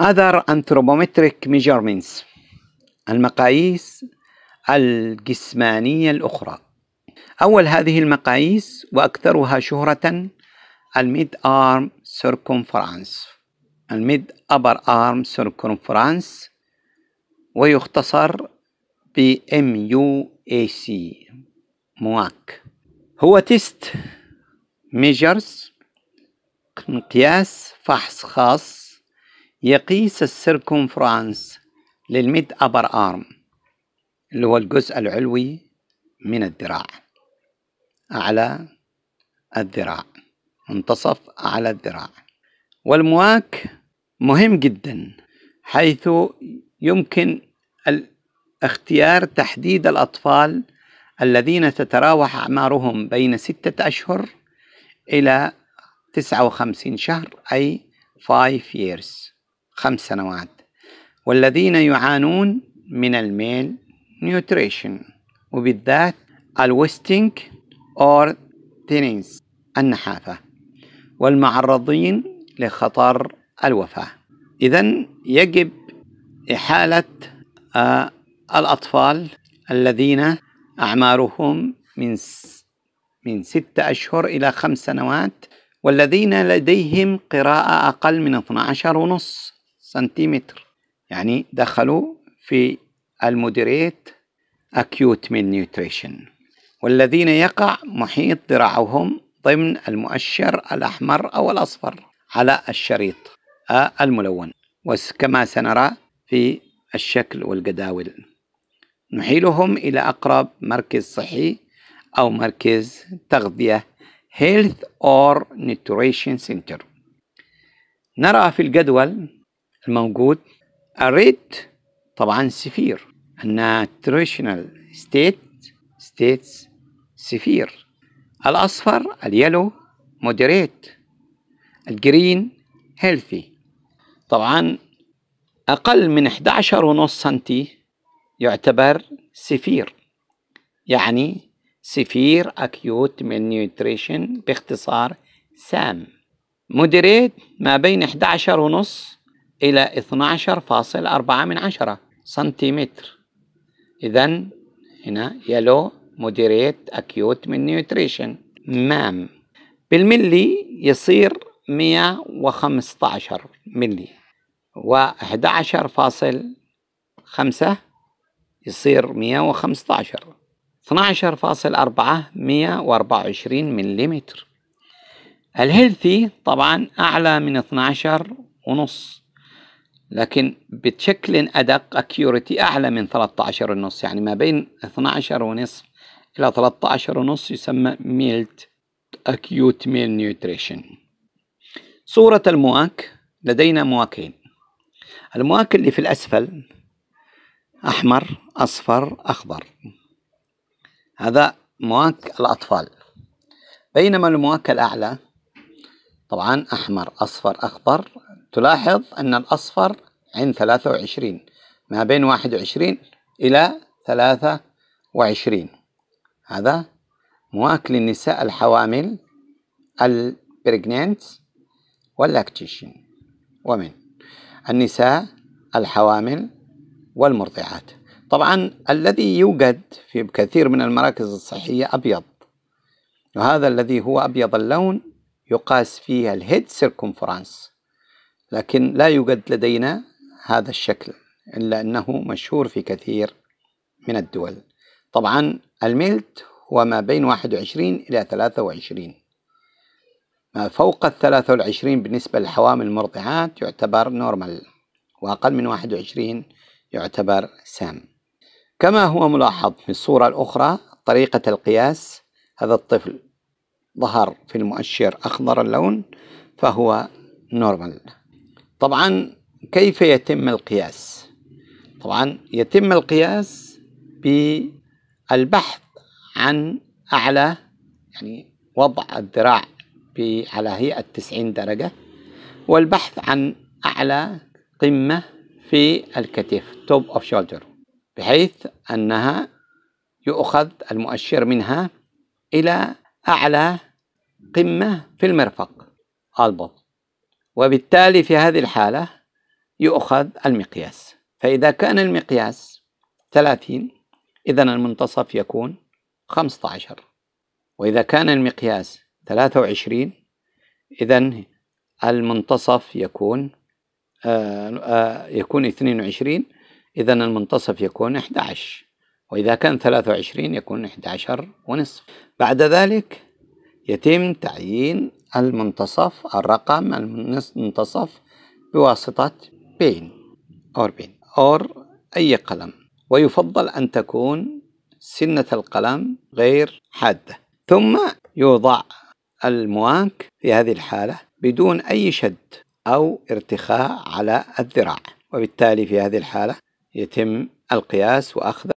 other anthropometric measurements المقاييس الجسمانية الأخرى أول هذه المقاييس وأكثرها شهرة الميد أرم سيركونفرانس الميد أبر أرم سيركونفرانس ويختصر ب MUAC مواك هو تيست ميجرز مقياس فحص خاص يقيس السيركمفرانس للميد أبر آرم اللي هو الجزء العلوي من الذراع أعلى الذراع منتصف أعلى الذراع والمواك مهم جدا حيث يمكن اختيار تحديد الأطفال الذين تتراوح أعمارهم بين ستة أشهر إلى 59 شهر أي 5 years خمس سنوات والذين يعانون من الميل نيوتريشن وبالذات الوستينج أور تينينز النحافة والمعرضين لخطر الوفاة إذا يجب إحالة آه، الأطفال الذين أعمارهم من من ستة أشهر إلى خمس سنوات والذين لديهم قراءة أقل من 12 ونصف سنتيمتر يعني دخلوا في المودريت أكيوت من نيوتريشن والذين يقع محيط ذراعهم ضمن المؤشر الأحمر أو الأصفر على الشريط الملون وكما سنرى في الشكل والجداول نحيلهم إلى أقرب مركز صحي أو مركز تغذية Health or Nutrition Center نرى في الجدول الموجود الريد طبعا سفير انها تريشنال ستيت ستيتس سفير الاصفر اليلو مودريت الجرين هيلثي طبعا اقل من 11.5 ونص سنتي يعتبر سفير يعني سفير أكيوت من نيوتريشن باختصار سام مودريت ما بين 11 ونص إلى 12.4 من عشرة سنتيمتر إذا هنا يلو مودريت أكيوت من نيوتريشن مام بالملي يصير 115 ملي و11.5 يصير 115 12.4 124 مليمتر الهيلثي طبعا أعلى من 12 ونص لكن بشكل أدق أكيورتي أعلى من 13 ونص يعني ما بين 12 ونصف إلى 13 ونص يسمى ميلت أكيوت ميل نيوتريشن صورة المواك لدينا مواكين المواك اللي في الأسفل أحمر أصفر أخضر هذا مواك الأطفال بينما المواك الأعلى طبعا أحمر أصفر أخضر تلاحظ أن الأصفر عند 23 ما بين 21 إلى 23 هذا مواكل النساء الحوامل البريجنانت واللاكتيشن ومن النساء الحوامل والمرضعات طبعا الذي يوجد في كثير من المراكز الصحية أبيض وهذا الذي هو أبيض اللون يقاس فيه الهيد سيركمفرانس لكن لا يوجد لدينا هذا الشكل إلا أنه مشهور في كثير من الدول طبعا الميلت هو ما بين 21 إلى 23 ما فوق ال 23 بالنسبة للحوامل المرضعات يعتبر نورمال وأقل من 21 يعتبر سام كما هو ملاحظ في الصورة الأخرى طريقة القياس هذا الطفل ظهر في المؤشر أخضر اللون فهو نورمال طبعا كيف يتم القياس طبعا يتم القياس بالبحث عن أعلى يعني وضع الذراع على هيئة 90 درجة والبحث عن أعلى قمة في الكتف توب اوف شولدر بحيث أنها يؤخذ المؤشر منها إلى أعلى قمة في المرفق البط وبالتالي في هذه الحالة يؤخذ المقياس فإذا كان المقياس 30 إذا المنتصف يكون 15 وإذا كان المقياس 23 إذا المنتصف يكون آآ آه، آآ آه، يكون 22 إذا المنتصف يكون 11 وإذا كان 23 يكون 11 ونصف بعد ذلك يتم تعيين المنتصف الرقم المنتصف بواسطة بين أو بين أو أي قلم ويفضل أن تكون سنة القلم غير حادة ثم يوضع المواك في هذه الحالة بدون أي شد أو ارتخاء على الذراع وبالتالي في هذه الحالة يتم القياس وأخذ